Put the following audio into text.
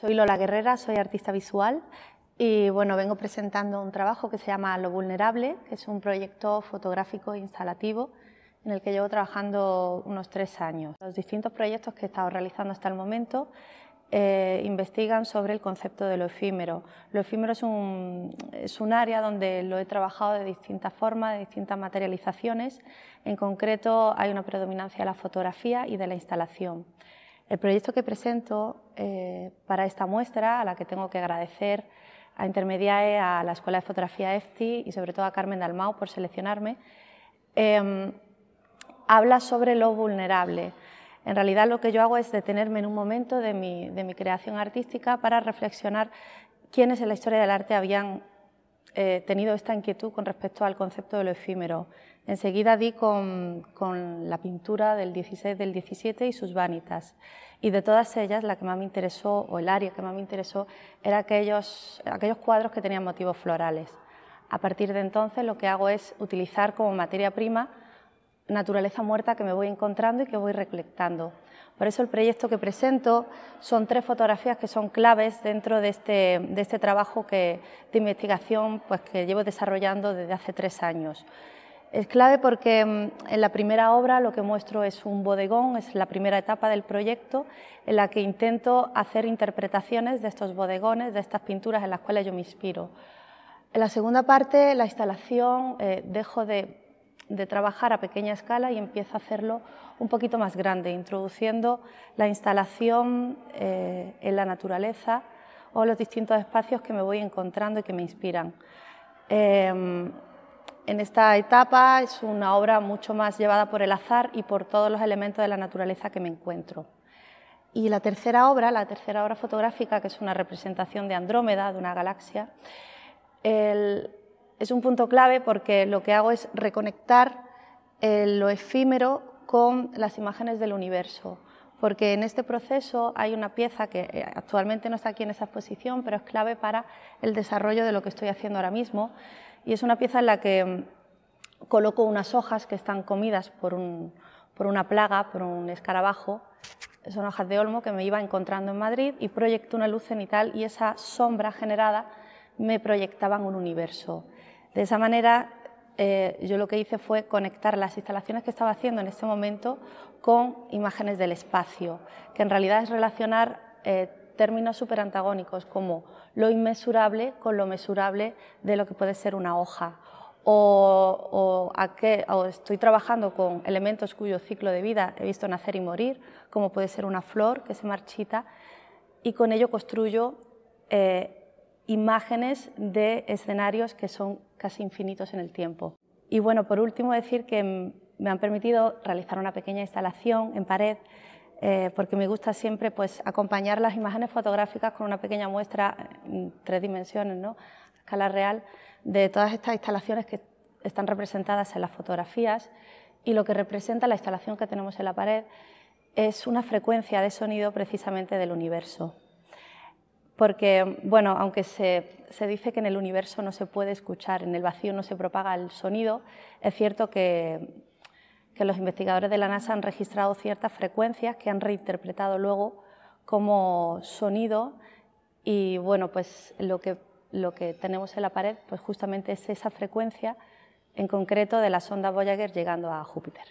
Soy Lola Guerrera, soy artista visual y bueno, vengo presentando un trabajo que se llama Lo Vulnerable, que es un proyecto fotográfico instalativo en el que llevo trabajando unos tres años. Los distintos proyectos que he estado realizando hasta el momento eh, investigan sobre el concepto de lo efímero. Lo efímero es un, es un área donde lo he trabajado de distintas formas, de distintas materializaciones. En concreto hay una predominancia de la fotografía y de la instalación. El proyecto que presento eh, para esta muestra, a la que tengo que agradecer a Intermediae, a la Escuela de Fotografía EFTI y sobre todo a Carmen Dalmau por seleccionarme, em, habla sobre lo vulnerable. En realidad lo que yo hago es detenerme en un momento de mi, de mi creación artística para reflexionar quiénes en la historia del arte habían he tenido esta inquietud con respecto al concepto de lo efímero. Enseguida di con, con, la pintura del 16, del 17 y sus vanitas. Y de todas ellas, la que más me interesó, o el área que más me interesó, eran aquellos, aquellos cuadros que tenían motivos florales. A partir de entonces, lo que hago es utilizar como materia prima naturaleza muerta que me voy encontrando y que voy recolectando. Por eso el proyecto que presento son tres fotografías que son claves dentro de este, de este trabajo de investigación pues, que llevo desarrollando desde hace tres años. Es clave porque mm, en la primera obra lo que muestro es un bodegón, es la primera etapa del proyecto en la que intento hacer interpretaciones de estos bodegones, de estas pinturas en las cuales yo me inspiro. En la segunda parte, la instalación, eh, dejo de de trabajar a pequeña escala y empiezo a hacerlo un poquito más grande, introduciendo la instalación eh, en la naturaleza o los distintos espacios que me voy encontrando y que me inspiran. Em, en esta etapa es una obra mucho más llevada por el azar y por todos los elementos de la naturaleza que me encuentro. Y la tercera obra, la tercera obra fotográfica, que es una representación de Andrómeda, de una galaxia, es un punto clave porque lo que hago es reconectar eh, lo efímero con las imágenes del universo, porque en este proceso hay una pieza que eh, actualmente no está aquí en esa exposición, pero es clave para el desarrollo de lo que estoy haciendo ahora mismo, y es una pieza en la que mm, coloco unas hojas que están comidas por, por una plaga, por un escarabajo, son hojas de olmo que me iba encontrando en Madrid y proyecto una luz cenital y esa sombra generada me proyectaba en un universo. De esa manera, eh, yo lo que hice fue conectar las instalaciones que estaba haciendo en este momento con imágenes del espacio, que en realidad es relacionar eh, términos súper antagónicos como lo inmesurable con lo mesurable de lo que puede ser una hoja. O, estoy trabajando con elementos cuyo ciclo de vida he visto nacer y morir, como puede ser una flor que se marchita, y con ello construyo eh, imágenes de escenarios que son casi infinitos en el tiempo. Y bueno, por último decir que me han permitido realizar una pequeña instalación en pared eh, porque me gusta siempre pues, acompañar las imágenes fotográficas con una pequeña muestra en mm, tres dimensiones, ¿no? a escala real, de todas estas instalaciones que están representadas en las fotografías y lo que representa la instalación que tenemos en la pared es una frecuencia de sonido precisamente del universo porque, bueno, aunque se, dice que en el universo no se puede escuchar, en el vacío no se propaga el sonido, es cierto que, los investigadores de la NASA han registrado ciertas frecuencias que han reinterpretado luego como sonido y, bueno, pues lo que, lo que tenemos en la pared, pues justamente es esa frecuencia, en concreto de la sonda Voyager llegando a Júpiter.